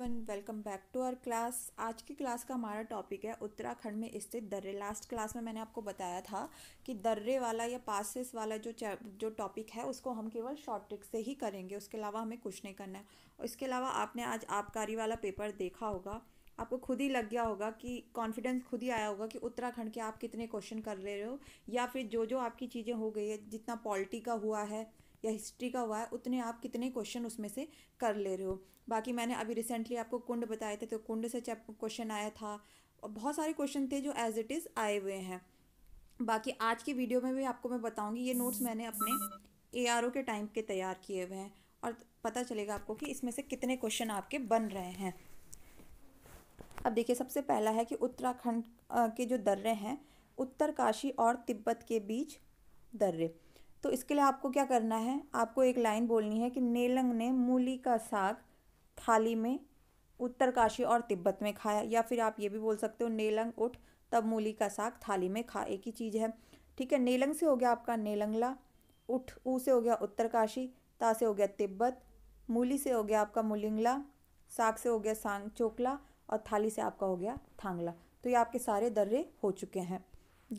everyone welcome back to our class आज की class का हमारा टॉपिक है उत्तराखंड में स्थित दर्रे लास्ट क्लास में मैंने आपको बताया था कि दर्रे वाला या पासिस वाला जो जो टॉपिक है उसको हम केवल शॉर्ट ट्रिक से ही करेंगे उसके अलावा हमें कुछ नहीं करना है और इसके अलावा आपने आज आबकारी वाला पेपर देखा होगा आपको खुद ही लग गया होगा कि कॉन्फिडेंस खुद ही आया होगा कि उत्तराखंड के आप कितने क्वेश्चन कर ले रहे हो या फिर जो जो आपकी चीज़ें हो गई है जितना पॉलिटी का हुआ है या हिस्ट्री का हुआ है उतने आप कितने क्वेश्चन उसमें से कर ले रहे हो बाकी मैंने अभी रिसेंटली आपको कुंड बताए थे तो कुंड से क्वेश्चन आया था और बहुत सारे क्वेश्चन थे जो एज इट इज़ आए हुए हैं बाकी आज की वीडियो में भी आपको मैं बताऊंगी ये नोट्स मैंने अपने ए के टाइम के तैयार किए हुए हैं और पता चलेगा आपको कि इसमें से कितने क्वेश्चन आपके बन रहे हैं अब देखिए सबसे पहला है कि उत्तराखंड के जो दर्रे हैं उत्तर काशी और तिब्बत के बीच दर्रे तो इसके लिए आपको क्या करना है आपको एक लाइन बोलनी है कि नेलंग ने मूली का साग थाली में उत्तरकाशी और तिब्बत में खाया या फिर आप ये भी बोल सकते हो नेलंग उठ तब मूली का साग थाली में खा एक ही चीज़ है ठीक है नेलंग से हो गया आपका नेलंगला उठ ऊ से हो गया उत्तरकाशी ता से हो गया तिब्बत मूली से हो गया आपका मुलिंगला साग से हो गया सांग चोकला और थाली से आपका हो गया थांगला तो ये आपके सारे दर्रे हो चुके हैं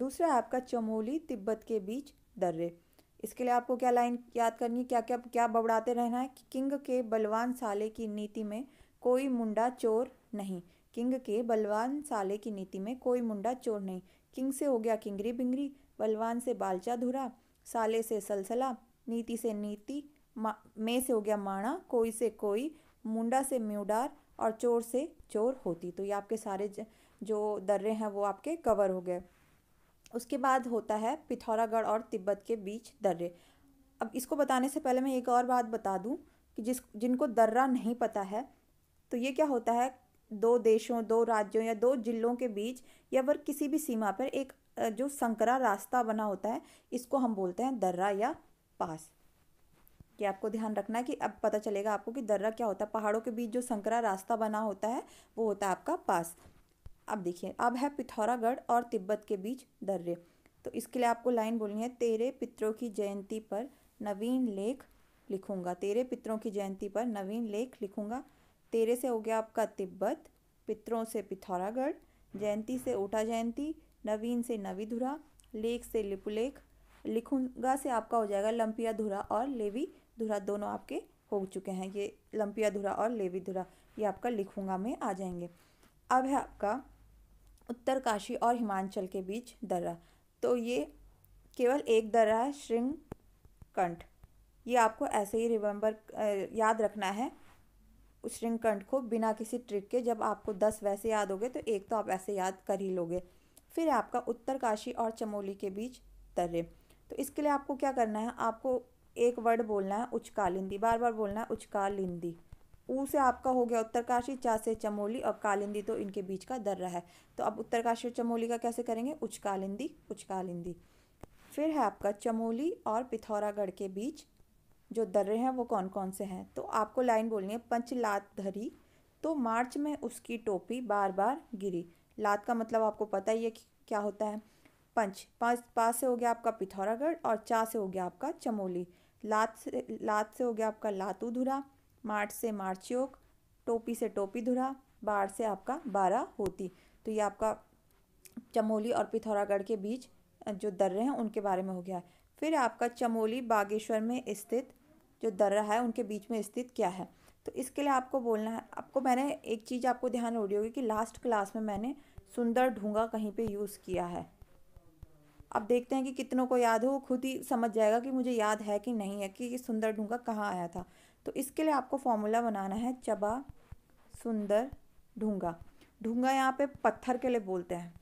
दूसरा है आपका चमोली तिब्बत के बीच दर्रे इसके लिए आपको क्या लाइन याद करनी है क्या क्या क्या बबड़ाते रहना है कि किंग के बलवान साले की नीति में कोई मुंडा चोर नहीं किंग के बलवान साले की नीति में कोई मुंडा चोर नहीं किंग से हो गया किंगरी बिंगरी बलवान से बालचा धुरा साले से सलसला नीति से नीति में से हो गया माणा कोई से कोई मुंडा से म्यूडार और चोर से चोर होती तो ये आपके सारे जो दर्रे हैं वो आपके कवर हो गए उसके बाद होता है पिथौरागढ़ और तिब्बत के बीच दर्रे अब इसको बताने से पहले मैं एक और बात बता दूं कि जिस जिनको दर्रा नहीं पता है तो ये क्या होता है दो देशों दो राज्यों या दो जिलों के बीच या फिर किसी भी सीमा पर एक जो संकरा रास्ता बना होता है इसको हम बोलते हैं दर्रा या पास कि आपको ध्यान रखना है कि अब पता चलेगा आपको कि दर्रा क्या होता है पहाड़ों के बीच जो संकरा रास्ता बना होता है वो होता है आपका पास अब देखिए अब है पिथौरागढ़ और तिब्बत के बीच दर्रे तो इसके लिए आपको लाइन बोलनी है तेरे पितरों की जयंती पर नवीन लेख लिखूंगा तेरे पितरों की जयंती पर नवीन लेख लिखूंगा तेरे से हो गया आपका तिब्बत पितरों से पिथौरागढ़ जयंती से ओटा जयंती नवीन से नवी धुरा लेख से लिपुलेख लिखूंगा से आपका हो जाएगा लंपिया धुरा और लेवी धुरा दोनों आपके हो चुके हैं ये लंपिया धुरा और लेवी धुरा ये आपका लिखूंगा में आ जाएंगे अब है आपका उत्तरकाशी और हिमाचल के बीच दर्रा तो ये केवल एक दर्रा है श्रृंग कंठ ये आपको ऐसे ही रिमेंबर याद रखना है उस श्रृंगकंठ को बिना किसी ट्रिक के जब आपको दस वैसे याद हो गए तो एक तो आप ऐसे याद कर ही लोगे फिर आपका उत्तरकाशी और चमोली के बीच दर्रे तो इसके लिए आपको क्या करना है आपको एक वर्ड बोलना है उचकालिंदी बार बार बोलना है उचकालिंदी ऊ से आपका हो गया उत्तरकाशी चा से चमोली और कालिंदी तो इनके बीच का दर्रा है तो अब उत्तरकाशी और चमोली का कैसे करेंगे उच्च कालिंदी उच्च कालिंदी फिर है आपका चमोली और पिथौरागढ़ के बीच जो दर्रे हैं वो कौन कौन से हैं तो आपको लाइन बोलनी है पंच लात धरी तो मार्च में उसकी टोपी बार बार गिरी लात का मतलब आपको पता ही है कि क्या होता है पंच पाँच पाँच से हो गया आपका पिथौरागढ़ और चा से हो गया आपका चमोली लात से लात से हो गया आपका लातू धुरा मार्च से मार्च योग टोपी से टोपी धुरा बाढ़ से आपका बारह होती तो ये आपका चमोली और पिथौरागढ़ के बीच जो दर्रे हैं उनके बारे में हो गया है फिर आपका चमोली बागेश्वर में स्थित जो दर्रा है उनके बीच में स्थित क्या है तो इसके लिए आपको बोलना है आपको मैंने एक चीज़ आपको ध्यान रोडी होगी कि लास्ट क्लास में मैंने सुंदर ढूंगा कहीं पे यूज़ किया है अब देखते हैं कि कितनों को याद हो खुद ही समझ जाएगा कि मुझे याद है कि नहीं है कि ये सुंदर ढूंगा कहाँ आया था तो इसके लिए आपको फॉर्मूला बनाना है चबा सुंदर ढूंगा ढूंगा यहाँ पे पत्थर के लिए बोलते हैं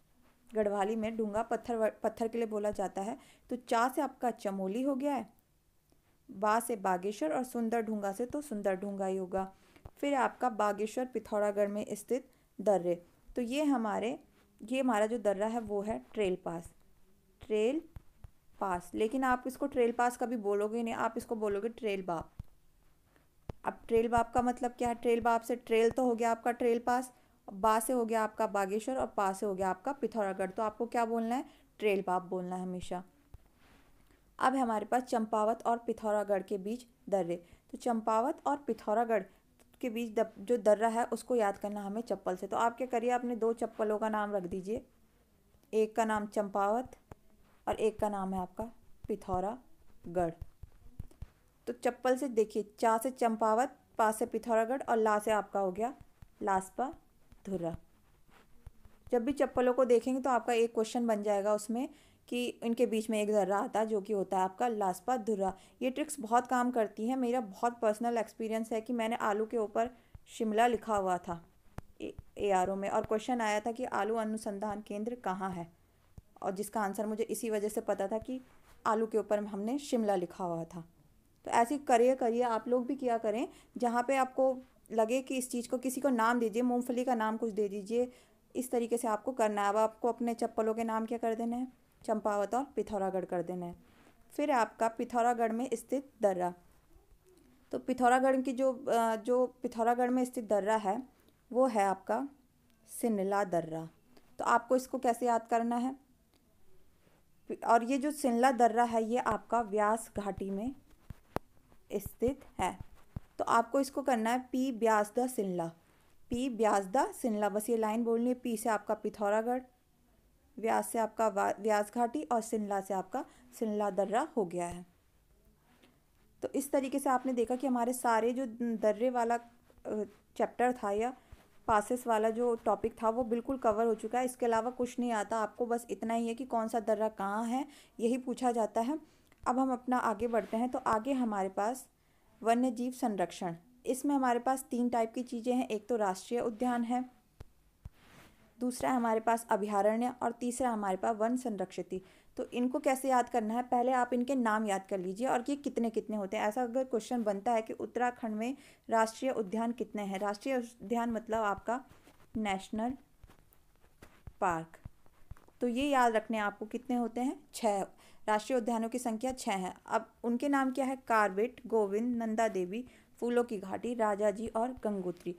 गढ़वाली में ढूंगा पत्थर पत्थर के लिए बोला जाता है तो चा से आपका चमोली हो गया है बा से बागेश्वर और सुंदर ढूंगा से तो सुंदर ढूंगा ही होगा फिर आपका बागेश्वर पिथौरागढ़ में स्थित दर्रे तो ये हमारे ये हमारा जो दर्रा है वो है ट्रेल पास ट्रेल पास लेकिन आप इसको ट्रेल पास कभी बोलोगे नहीं आप इसको बोलोगे ट्रेल बाप अब ट्रेल बाप का मतलब क्या है ट्रेल बाप से ट्रेल तो हो गया आपका ट्रेल पास बा से हो गया आपका बागेश्वर और पा से हो गया आपका पिथौरागढ़ तो आपको क्या बोलना है ट्रेल बाप बोलना है हमेशा अब हमारे पास चंपावत और पिथौरागढ़ के बीच दर्रे तो चंपावत और पिथौरागढ़ के बीच दब, जो दर्रा है उसको याद करना हमें चप्पल से तो आप क्या करिए आपने दो चप्पलों का नाम रख दीजिए एक का नाम चंपावत और एक का नाम है आपका पिथौरागढ़ तो चप्पल से देखिए चा से चंपावत पा से पिथौरागढ़ और ला से आपका हो गया लास्पा धुर्रा जब भी चप्पलों को देखेंगे तो आपका एक क्वेश्चन बन जाएगा उसमें कि इनके बीच में एक दर्रा आता है जो कि होता है आपका लास्पा धुर्रा ये ट्रिक्स बहुत काम करती हैं मेरा बहुत पर्सनल एक्सपीरियंस है कि मैंने आलू के ऊपर शिमला लिखा हुआ था ए आर ओ में और क्वेश्चन आया था कि आलू अनुसंधान केंद्र कहाँ है और जिसका आंसर मुझे इसी वजह से पता था कि आलू के ऊपर हमने शिमला लिखा हुआ था तो ऐसी करिए करिए आप लोग भी किया करें जहाँ पे आपको लगे कि इस चीज़ को किसी को नाम दीजिए मूंगफली का नाम कुछ दे दीजिए इस तरीके से आपको करना है अब आपको अपने चप्पलों के नाम क्या कर देने हैं चंपावत और पिथौरागढ़ कर देना है फिर आपका पिथौरागढ़ में स्थित दर्रा तो पिथौरागढ़ की जो जो पिथौरागढ़ में स्थित दर्रा है वो है आपका सिनला दर्रा तो आपको इसको कैसे याद करना है और ये जो सिनला दर्रा है ये आपका व्यास घाटी में स्थित है तो आपको इसको करना है पी ब्यासदा सिल्ला पी द सिल्ला बस ये लाइन बोलनी है पी से आपका पिथौरागढ़ व्यास से आपका व्यास घाटी और सिल्ला से आपका सिल्ला दर्रा हो गया है तो इस तरीके से आपने देखा कि हमारे सारे जो दर्रे वाला चैप्टर था या पासिस वाला जो टॉपिक था वो बिल्कुल कवर हो चुका है इसके अलावा कुछ नहीं आता आपको बस इतना ही है कि कौन सा दर्रा कहाँ है यही पूछा जाता है अब हम अपना आगे बढ़ते हैं तो आगे हमारे पास वन्य जीव संरक्षण इसमें हमारे पास तीन टाइप की चीज़ें हैं एक तो राष्ट्रीय उद्यान है दूसरा हमारे पास अभ्यारण्य और तीसरा हमारे पास वन संरक्षित तो इनको कैसे याद करना है पहले आप इनके नाम याद कर लीजिए और ये कितने कितने होते हैं ऐसा अगर क्वेश्चन बनता है कि उत्तराखंड में राष्ट्रीय उद्यान कितने हैं राष्ट्रीय उद्यान मतलब आपका नेशनल पार्क तो ये याद रखने आपको कितने होते हैं छः राष्ट्रीय उद्यानों की संख्या छः है अब उनके नाम क्या है कार्बेट गोविंद नंदा देवी फूलों की घाटी राजा जी और गंगोत्री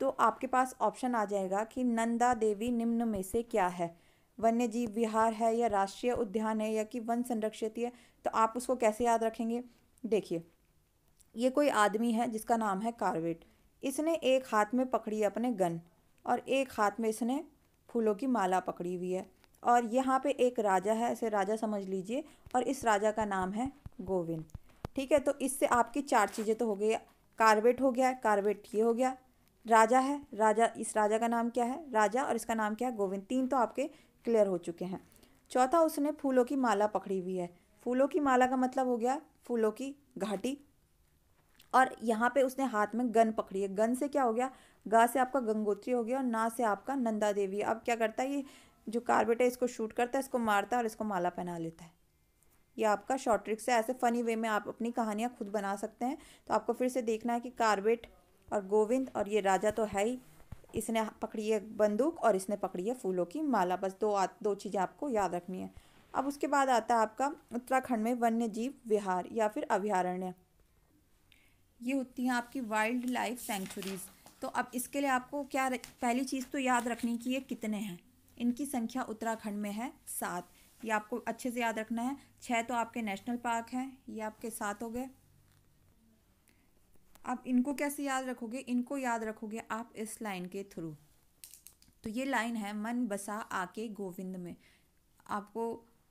तो आपके पास ऑप्शन आ जाएगा कि नंदा देवी निम्न में से क्या है वन्य जीव विहार है या राष्ट्रीय उद्यान है या कि वन संरक्षित है तो आप उसको कैसे याद रखेंगे देखिए ये कोई आदमी है जिसका नाम है कार्वेट इसने एक हाथ में पकड़ी अपने गन और एक हाथ में इसने फूलों की माला पकड़ी हुई है और यहाँ पे एक राजा है ऐसे राजा समझ लीजिए और इस राजा का नाम है गोविंद ठीक है तो इससे आपकी चार चीज़ें तो हो गई कार्बेट हो गया कार्बेट ये हो गया राजा है राजा इस राजा का नाम क्या है राजा और इसका नाम क्या है गोविंद तीन तो आपके क्लियर हो चुके हैं चौथा उसने फूलों की माला पकड़ी हुई है फूलों की माला का मतलब हो गया फूलों की घाटी और यहाँ पे उसने हाथ में गन पकड़ी है गन से क्या हो गया गा से आपका गंगोत्री हो गया और ना से आपका नंदा देवी अब क्या करता है ये जो कार्बेट है इसको शूट करता है इसको मारता है और इसको माला पहना लेता है ये आपका शॉर्ट ट्रिक्स है ऐसे फ़नी वे में आप अपनी कहानियाँ खुद बना सकते हैं तो आपको फिर से देखना है कि कार्बेट और गोविंद और ये राजा तो है ही इसने पकड़ी है बंदूक और इसने पकड़ी है फूलों की माला बस दो आ, दो चीज़ें आपको याद रखनी है अब उसके बाद आता है आपका उत्तराखंड में वन्य जीव विहार या फिर अभ्यारण्य ये होती हैं आपकी वाइल्ड लाइफ सेंचुरीज़ तो अब इसके लिए आपको क्या पहली चीज़ तो याद रखनी कि ये कितने हैं इनकी संख्या उत्तराखंड में है सात ये आपको अच्छे से याद रखना है छः तो आपके नेशनल पार्क हैं ये आपके सात हो गए आप इनको कैसे याद रखोगे इनको याद रखोगे आप इस लाइन के थ्रू तो ये लाइन है मन बसा आके गोविंद में आपको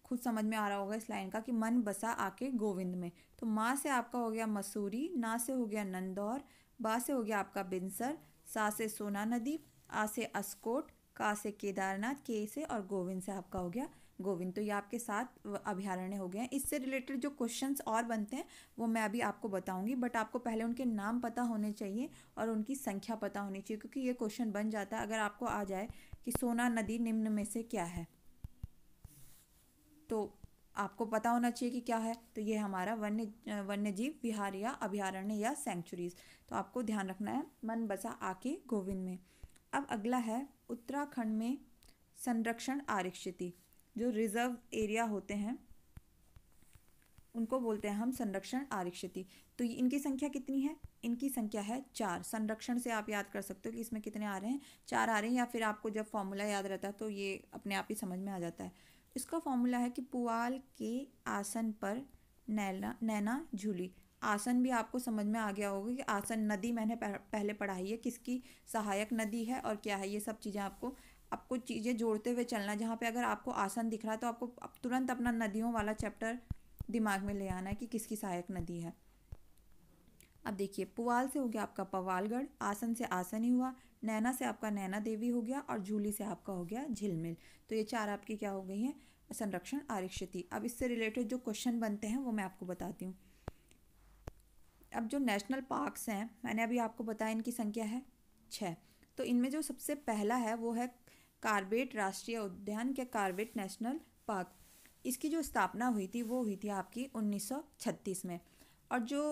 खुद समझ में आ रहा होगा इस लाइन का कि मन बसा आके गोविंद में तो माँ से आपका हो गया मसूरी ना से हो गया नंदौर बा से हो गया आपका बिनसर सा से सोना नदी आ से अस्कोट का से केदारनाथ के से और गोविंद से आपका हो गया गोविंद तो ये आपके साथ अभ्यारण्य हो गए हैं इससे रिलेटेड जो क्वेश्चंस और बनते हैं वो मैं अभी आपको बताऊंगी बट आपको पहले उनके नाम पता होने चाहिए और उनकी संख्या पता होनी चाहिए क्योंकि ये क्वेश्चन बन जाता है अगर आपको आ जाए कि सोना नदी निम्न में से क्या है तो आपको पता होना चाहिए कि क्या है तो ये हमारा वन्य वन्य जीव विहार या अभ्यारण्य या सेंचुरीज तो आपको ध्यान रखना है मन बसा आके गोविंद में अब अगला है उत्तराखंड में संरक्षण आरक्षिति जो रिजर्व एरिया होते हैं उनको बोलते हैं हम संरक्षण आरक्षिति तो इनकी संख्या कितनी है इनकी संख्या है चार संरक्षण से आप याद कर सकते हो कि इसमें कितने आ रहे हैं चार आ रहे हैं या फिर आपको जब फॉर्मूला याद रहता है तो ये अपने आप ही समझ में आ जाता है इसका फॉर्मूला है कि पुआल के आसन पर नैना नैना झूली आसन भी आपको समझ में आ गया होगा कि आसन नदी मैंने पहले पढ़ाई है किसकी सहायक नदी है और क्या है ये सब चीज़ें आपको आपको चीज़ें जोड़ते हुए चलना जहाँ पे अगर आपको आसन दिख रहा है तो आपको तुरंत अपना नदियों वाला चैप्टर दिमाग में ले आना है कि किसकी सहायक नदी है अब देखिए पुवाल से हो गया आपका पवालगढ़ आसन से आसन ही हुआ नैना से आपका नैना देवी हो गया और झूली से आपका हो गया झिलमिल तो ये चार आपकी क्या हो गई हैं संरक्षण आरक्षिति अब इससे रिलेटेड जो क्वेश्चन बनते हैं वो मैं आपको बताती हूँ अब जो नेशनल पार्क्स हैं मैंने अभी आपको बताया इनकी संख्या है छः तो इनमें जो सबसे पहला है वो है कार्बेट राष्ट्रीय उद्यान या कार्बेट नेशनल पार्क इसकी जो स्थापना हुई थी वो हुई थी आपकी 1936 में और जो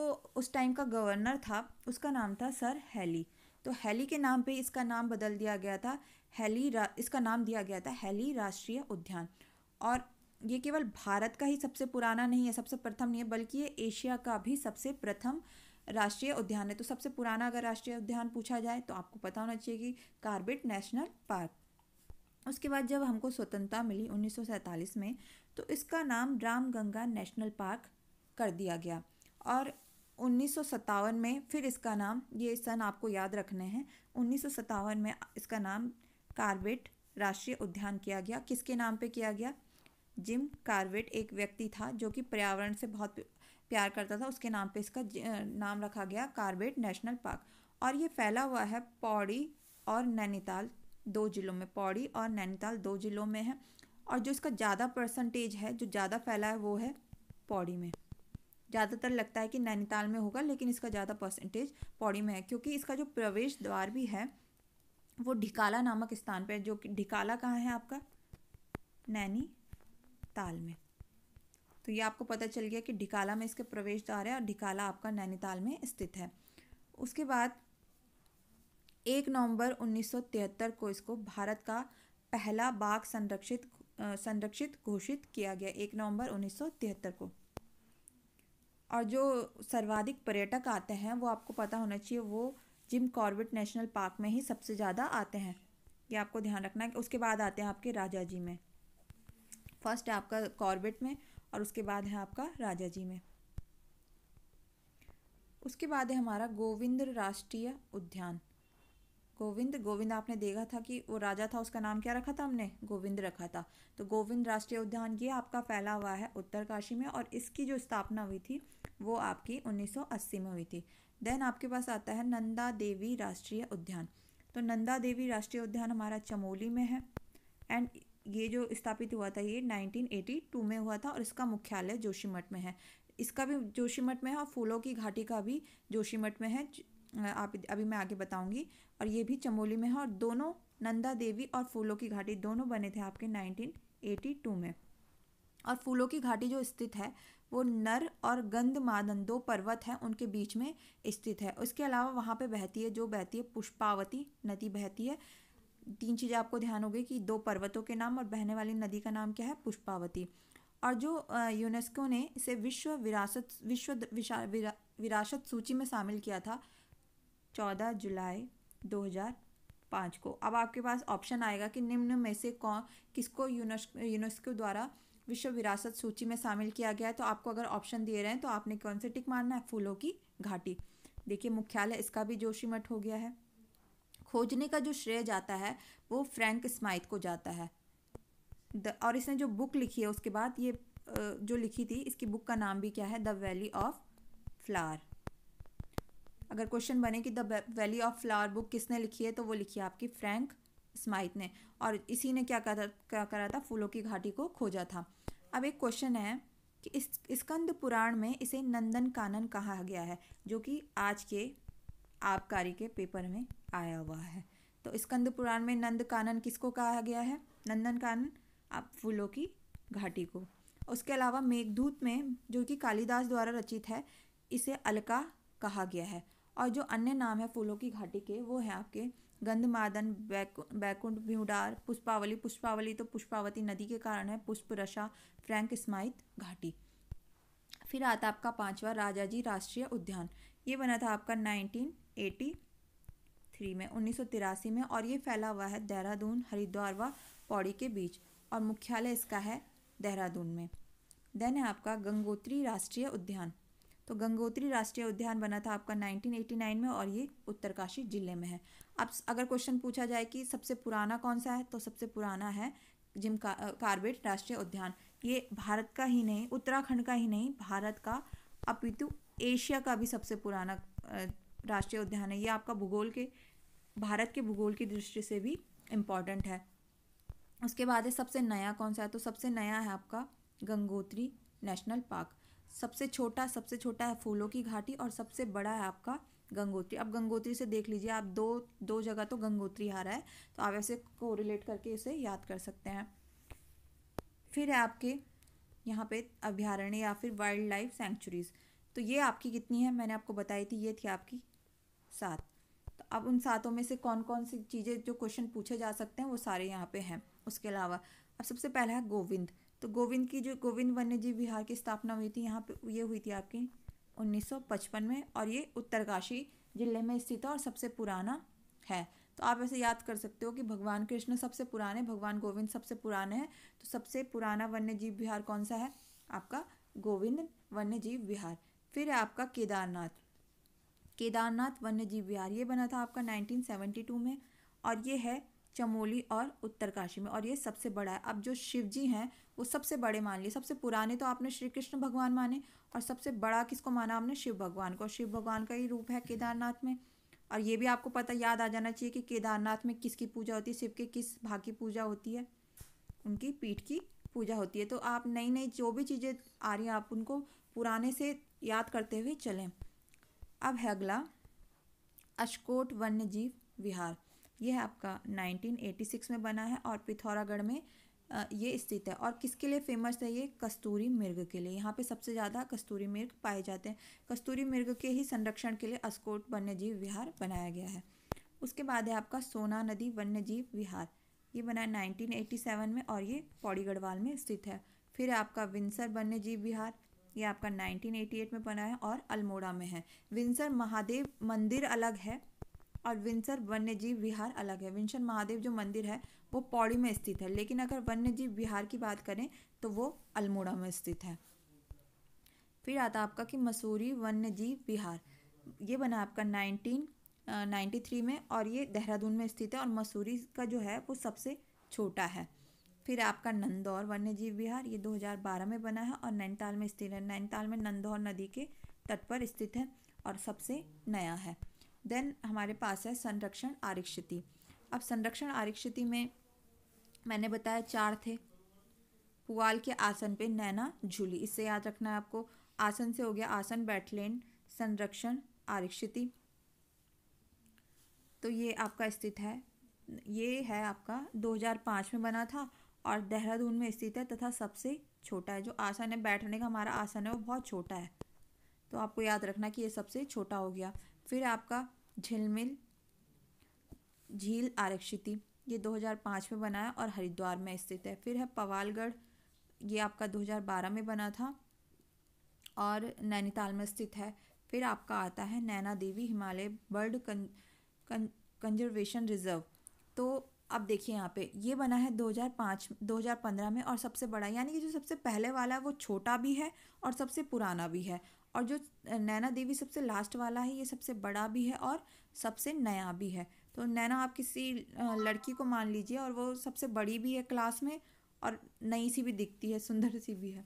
उस टाइम का गवर्नर था उसका नाम था सर हैली तो हैली के नाम पे इसका नाम बदल दिया गया था हैली इसका नाम दिया गया था हैली राष्ट्रीय उद्यान और ये केवल भारत का ही सबसे पुराना नहीं है सबसे प्रथम नहीं है बल्कि ये एशिया का भी सबसे प्रथम राष्ट्रीय उद्यान है तो सबसे पुराना अगर राष्ट्रीय उद्यान पूछा जाए तो आपको पता होना चाहिए कि कार्बेट नेशनल पार्क उसके बाद जब हमको स्वतंत्रता मिली उन्नीस में तो इसका नाम गंगा नेशनल पार्क कर दिया गया और उन्नीस में फिर इसका नाम ये सन आपको याद रखने हैं उन्नीस में इसका नाम कार्बेट राष्ट्रीय उद्यान किया गया किसके नाम पे किया गया जिम कार्वेट एक व्यक्ति था जो कि पर्यावरण से बहुत प्यार करता था उसके नाम पे इसका नाम रखा गया कार्बेट नेशनल पार्क और ये फैला हुआ है पौड़ी और नैनीताल दो ज़िलों में पौड़ी और नैनीताल दो ज़िलों में है और जो इसका ज़्यादा परसेंटेज है जो ज़्यादा फैला है वो है पौड़ी में ज़्यादातर लगता है कि नैनीताल में होगा लेकिन इसका ज़्यादा परसेंटेज पौड़ी में है क्योंकि इसका जो प्रवेश द्वार भी है वो ढिकाला नामक स्थान पर जो कि ढिकाला कहाँ है आपका नैनी ताल में तो ये आपको पता चल गया कि ढिकाला में इसके प्रवेश द्वार है और ढिकाला आपका नैनीताल में स्थित है उसके बाद एक नवंबर 1973 को इसको भारत का पहला बाघ संरक्षित संरक्षित घोषित किया गया एक नवंबर 1973 को और जो सर्वाधिक पर्यटक आते हैं वो आपको पता होना चाहिए वो जिम कॉर्बेट नेशनल पार्क में ही सबसे ज़्यादा आते हैं ये आपको ध्यान रखना है उसके बाद आते हैं आपके राजा जी में फर्स्ट है आपका कॉर्बेट में और उसके बाद है आपका राजा जी में उसके बाद है हमारा गोविंद राष्ट्रीय उद्यान गोविंद गोविंद आपने देखा था कि वो राजा था उसका नाम क्या रखा था हमने गोविंद रखा था तो गोविंद राष्ट्रीय उद्यान ये आपका फैला हुआ है उत्तरकाशी में और इसकी जो स्थापना हुई थी वो आपकी 1980 में हुई थी देन आपके पास आता है नंदा देवी राष्ट्रीय उद्यान तो नंदा देवी राष्ट्रीय उद्यान हमारा चमोली में है एंड ये जो स्थापित हुआ था ये 1982 में हुआ था और इसका मुख्यालय जोशीमठ में है इसका भी जोशीमठ में है और फूलों की घाटी का भी जोशीमठ में है आप अभी मैं आगे बताऊंगी और ये भी चमोली में है और दोनों नंदा देवी और फूलों की घाटी दोनों बने थे आपके 1982 में और फूलों की घाटी जो स्थित है वो नर और गंध मादन दो पर्वत हैं उनके बीच में स्थित है उसके अलावा वहाँ पे बहती है जो बहती है पुष्पावती नदी बहती है तीन चीज़ें आपको ध्यान हो गई कि दो पर्वतों के नाम और बहने वाली नदी का नाम क्या है पुष्पावती और जो यूनेस्को ने इसे विश्व विरासत विश्व विरा, विरासत सूची में शामिल किया था चौदह जुलाई 2005 को अब आपके पास ऑप्शन आएगा कि निम्न में से कौन किसको यूनेस्को द्वारा विश्व विरासत सूची में शामिल किया गया है तो आपको अगर ऑप्शन दिए रहे हैं तो आपने कौन से टिक मारना है फूलों की घाटी देखिए मुख्यालय इसका भी जोशीमठ हो गया है खोजने का जो श्रेय जाता है वो फ्रैंक स्माइथ को जाता है द और इसने जो बुक लिखी है उसके बाद ये जो लिखी थी इसकी बुक का नाम भी क्या है द वैली ऑफ फ्लावर अगर क्वेश्चन बने कि the valley of flower book किसने लिखी है तो वो लिखी है आपकी फ्रैंक स्माइथ ने और इसी ने क्या करा क्या करा था फूलों की घाटी को खोजा था अब एक क्वेश्चन है कि इस स्कंद पुराण में इसे नंदन कानन कहा गया है जो कि आज के आबकारी के पेपर में आया हुआ है तो स्कंद पुराण में नंद कानन किसको कहा गया है नंदन कानन आप फूलों की घाटी को उसके अलावा मेघदूत में जो कि कालिदास द्वारा रचित है इसे अलका कहा गया है और जो अन्य नाम है फूलों की घाटी के वो हैं आपके गंधमादन बैकुंड भ्यूडार पुष्पावली पुष्पावली तो पुष्पावती नदी के कारण है पुष्प रशा फ्रैंक स्माइथ घाटी फिर आता आपका पांचवा राजाजी राष्ट्रीय उद्यान ये बना था आपका नाइनटीन एटी थ्री में उन्नीस में और ये फैला हुआ है देहरादून हरिद्वार व पौड़ी के बीच और मुख्यालय इसका है देहरादून में देन है आपका गंगोत्री राष्ट्रीय उद्यान तो गंगोत्री राष्ट्रीय उद्यान बना था आपका 1989 में और ये उत्तरकाशी जिले में है अब अगर क्वेश्चन पूछा जाए कि सबसे पुराना कौन सा है तो सबसे पुराना है जिम का, कार्बेट राष्ट्रीय उद्यान ये भारत का ही नहीं उत्तराखंड का ही नहीं भारत का अपितु एशिया का भी सबसे पुराना राष्ट्रीय उद्यान है ये आपका भूगोल के भारत के भूगोल की दृष्टि से भी इम्पॉर्टेंट है उसके बाद है सबसे नया कौन सा है तो सबसे नया है आपका गंगोत्री नेशनल पार्क सबसे छोटा सबसे छोटा है फूलों की घाटी और सबसे बड़ा है आपका गंगोत्री अब गंगोत्री से देख लीजिए आप दो दो जगह तो गंगोत्री आ रहा है तो आप ऐसे रिलेट करके इसे याद कर सकते हैं फिर है आपके यहाँ पे अभ्यारण्य या फिर वाइल्ड लाइफ सेंचुरीज़ तो ये आपकी कितनी है मैंने आपको बताई थी ये थी आपकी सात तो अब उन सातों में से कौन कौन सी चीज़ें जो क्वेश्चन पूछे जा सकते हैं वो सारे यहाँ पे हैं उसके अलावा अब सबसे पहला है गोविंद तो गोविंद की जो गोविंद वन्य जीव विहार की स्थापना हुई थी यहाँ पे ये हुई थी आपकी 1955 में और ये उत्तरकाशी जिले में स्थित और सबसे पुराना है तो आप ऐसे याद कर सकते हो कि भगवान कृष्ण सबसे पुराने भगवान गोविंद सबसे पुराने हैं तो सबसे पुराना वन्य विहार कौन सा है आपका गोविंद वन्य विहार फिर आपका केदारनाथ केदारनाथ वन्य जीव विहार ये बना था आपका 1972 में और ये है चमोली और उत्तरकाशी में और ये सबसे बड़ा है अब जो शिव जी हैं वो सबसे बड़े मान लिए सबसे पुराने तो आपने श्री कृष्ण भगवान माने और सबसे बड़ा किसको माना आपने शिव भगवान को शिव भगवान का ही रूप है केदारनाथ में और ये भी आपको पता याद आ जाना चाहिए कि केदारनाथ में किसकी पूजा होती है शिव के किस भाग की पूजा होती है उनकी पीठ की पूजा होती है तो आप नई नई जो भी चीज़ें आ रही हैं आप उनको पुराने से याद करते हुए चलें अब है अगला अशकोट वन्यजीव विहार यह आपका 1986 में बना है और पिथौरागढ़ में ये स्थित है और किसके लिए फेमस है ये कस्तूरी मृग के लिए यहाँ पे सबसे ज़्यादा कस्तूरी मृग पाए जाते हैं कस्तूरी मृग के ही संरक्षण के लिए अस्कोट वन्यजीव विहार बनाया गया है उसके बाद है आपका सोना नदी वन्यजीव विहार ये बना है 1987 में और ये पौड़ी गढ़वाल में स्थित है फिर आपका विंसर वन्यजीव विहार ये आपका 1988 में बना है और अल्मोड़ा में है विंसर महादेव मंदिर अलग है और विंसर वन्यजीव विहार अलग है विंसर महादेव जो मंदिर है वो पौड़ी में स्थित है लेकिन अगर वन्यजीव विहार की बात करें तो वो अल्मोड़ा में स्थित है फिर आता आपका कि मसूरी वन्यजीव विहार ये बना आपका नाइनटीन नाइन्टी थ्री में और ये देहरादून में स्थित है और मसूरी का जो है वो सबसे छोटा है फिर आपका नंदौर वन्यजीव विहार ये 2012 में बना है और नैनीताल में स्थित है नैनीताल में नंदौर नदी के तट पर स्थित है और सबसे नया है देन हमारे पास है संरक्षण आरक्षिति अब संरक्षण आरक्षिति में मैंने बताया चार थे पुआल के आसन पे नैना झूली इससे याद रखना है आपको आसन से हो गया आसन बैठलेन संरक्षण आरक्षिति तो ये आपका स्थित है ये है आपका 2005 में बना था और देहरादून में स्थित है तथा सबसे छोटा है जो आसन है बैठने का हमारा आसन है वो बहुत छोटा है तो आपको याद रखना कि ये सबसे छोटा हो गया फिर आपका झिलमिल झील आरक्षिती ये 2005 में बना है और हरिद्वार में स्थित है फिर है पवालगढ़ ये आपका 2012 में बना था और नैनीताल में स्थित है फिर आपका आता है नैना देवी हिमालय बर्ड कं, कं, कंजर्वेशन रिजर्व तो अब देखिए यहाँ पे ये बना है 2005 2015 में और सबसे बड़ा यानी कि जो सबसे पहले वाला है वो छोटा भी है और सबसे पुराना भी है और जो नैना देवी सबसे लास्ट वाला है ये सबसे बड़ा भी है और सबसे नया भी है तो नैना आप किसी लड़की को मान लीजिए और वो सबसे बड़ी भी है क्लास में और नई सी भी दिखती है सुंदर सी भी है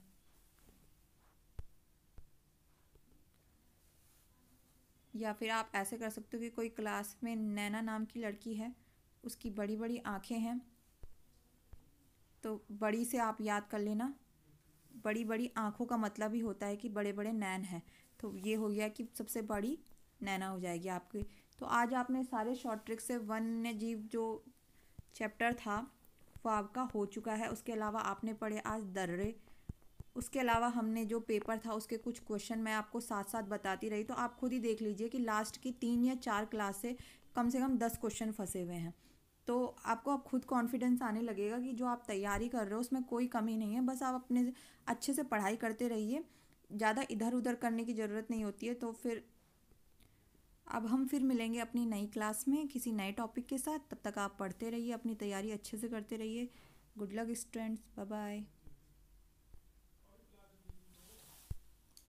या फिर आप ऐसे कर सकते हो कि कोई क्लास में नैना नाम की लड़की है उसकी बड़ी बड़ी आँखें हैं तो बड़ी से आप याद कर लेना बड़ी बड़ी आँखों का मतलब ही होता है कि बड़े बड़े नैन हैं तो ये हो गया कि सबसे बड़ी नैना हो जाएगी आपकी तो आज आपने सारे शॉर्ट ट्रिक से वन्य जीव जो चैप्टर था वो आपका हो चुका है उसके अलावा आपने पढ़े आज दर्रे उसके अलावा हमने जो पेपर था उसके कुछ क्वेश्चन मैं आपको साथ साथ बताती रही तो आप खुद ही देख लीजिए कि लास्ट की तीन या चार क्लास से कम से कम दस क्वेश्चन फंसे हुए हैं तो आपको अब खुद कॉन्फिडेंस आने लगेगा कि जो आप तैयारी कर रहे हो उसमें कोई कमी नहीं है बस आप अपने अच्छे से पढ़ाई करते रहिए ज़्यादा इधर उधर करने की ज़रूरत नहीं होती है तो फिर अब हम फिर मिलेंगे अपनी नई क्लास में किसी नए टॉपिक के साथ तब तक आप पढ़ते रहिए अपनी तैयारी अच्छे से करते रहिए good luck students bye bye